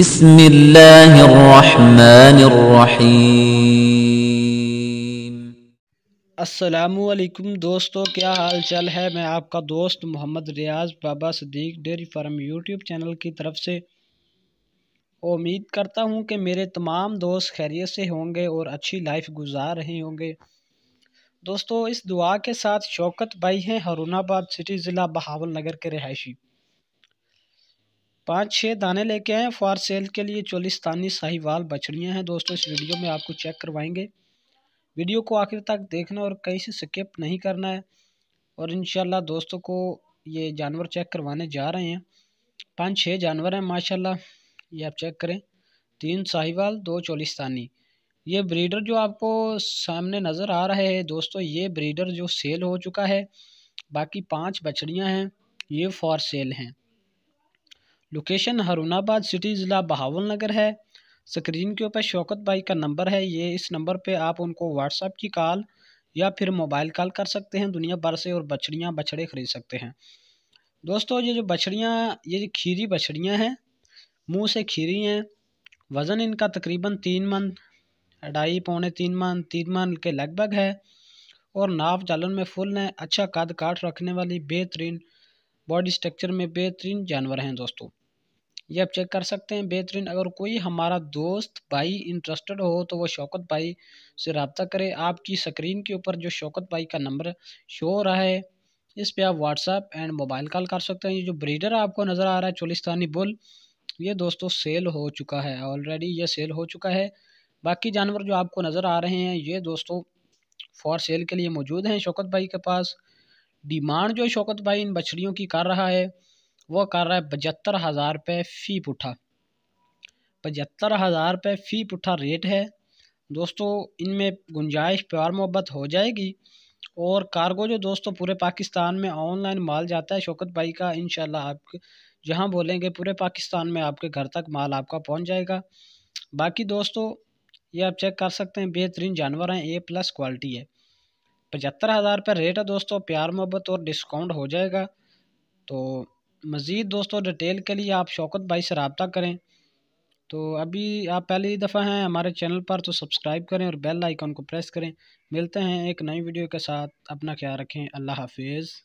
بسم الله الرحمन असलकुम दोस्तों क्या हाल चाल है मैं आपका दोस्त Mohammad Riyaz Baba Sadiq dairy farm YouTube channel की तरफ से उम्मीद करता हूं कि मेरे तमाम दोस्त खैरियत से होंगे और अच्छी लाइफ गुजार रहे होंगे दोस्तों इस दुआ के साथ शौकत भाई हैं हरुणाबाद सिटी ज़िला बहावल नगर के रहायशी पाँच छः दाने लेके आए फॉर सेल के लिए चोलिस्तानी साहिवाल बछड़ियाँ हैं दोस्तों इस वीडियो में आपको चेक करवाएंगे वीडियो को आखिर तक देखना और कहीं से स्किप नहीं करना है और इन दोस्तों को ये जानवर चेक करवाने जा रहे हैं पाँच छः जानवर हैं माशाला ये आप चेक करें तीन साहिवाल दो चौलिस्तानी ये ब्रीडर जो आपको सामने नज़र आ रहे है दोस्तों ये ब्रीडर जो सेल हो चुका है बाकी पांच बछड़ियां हैं ये फॉर सेल हैं लोकेशन हरुनाबाद सिटी ज़िला बहावल नगर है स्क्रीन के ऊपर शौकत भाई का नंबर है ये इस नंबर पे आप उनको व्हाट्सअप की कॉल या फिर मोबाइल कॉल कर सकते हैं दुनिया भर से और बछड़ियाँ बछड़े ख़रीद सकते हैं दोस्तों ये जो बछड़ियाँ ये जो खीरी बछड़ियाँ हैं मुँह से खीरी हैं वज़न इनका तकरीबन तीन मन ढाई पौने तीन मन तीन मन के लगभग है और नाप जालन में फुल हैं अच्छा कद काट रखने वाली बेहतरीन बॉडी स्ट्रक्चर में बेहतरीन जानवर हैं दोस्तों ये आप चेक कर सकते हैं बेहतरीन अगर कोई हमारा दोस्त भाई इंटरेस्टेड हो तो वो शौकत भाई से रबता करें आपकी स्क्रीन के ऊपर जो शौकत भाई का नंबर शो हो रहा है इस पर आप व्हाट्सअप एंड मोबाइल कॉल कर सकते हैं ये जो ब्रीडर आपको नज़र आ रहा है चोलिस्तानी बुल ये दोस्तों सेल हो चुका है ऑलरेडी ये सेल हो चुका है बाकी जानवर जो आपको नज़र आ रहे हैं ये दोस्तों फॉर सेल के लिए मौजूद हैं शौकत भाई के पास डिमांड जो शौकत भाई इन बछड़ियों की कर रहा है वह कर रहा है पचहत्तर हज़ार रुपये फ़ी पुठा पचहत्तर हज़ार रुपये फ़ी पुठा रेट है दोस्तों इनमें गुंजाइश प्यार मोहब्बत हो जाएगी और कार्गो जो दोस्तों पूरे पाकिस्तान में ऑनलाइन माल जाता है शौकत भाई का इन आप जहाँ बोलेंगे पूरे पाकिस्तान में आपके घर तक माल आपका पहुँच जाएगा बाकी दोस्तों ये आप चेक कर सकते हैं बेहतरीन जानवर हैं ए प्लस क्वालिटी है पचहत्तर हज़ार पर रेट है दोस्तों प्यार मोहब्बत और डिस्काउंट हो जाएगा तो मज़ीद दोस्तों डिटेल के लिए आप शौकत भाई से रबता करें तो अभी आप पहली दफ़ा हैं हमारे चैनल पर तो सब्सक्राइब करें और बेल आइकन को प्रेस करें मिलते हैं एक नई वीडियो के साथ अपना ख्याल रखें अल्लाह हाफिज़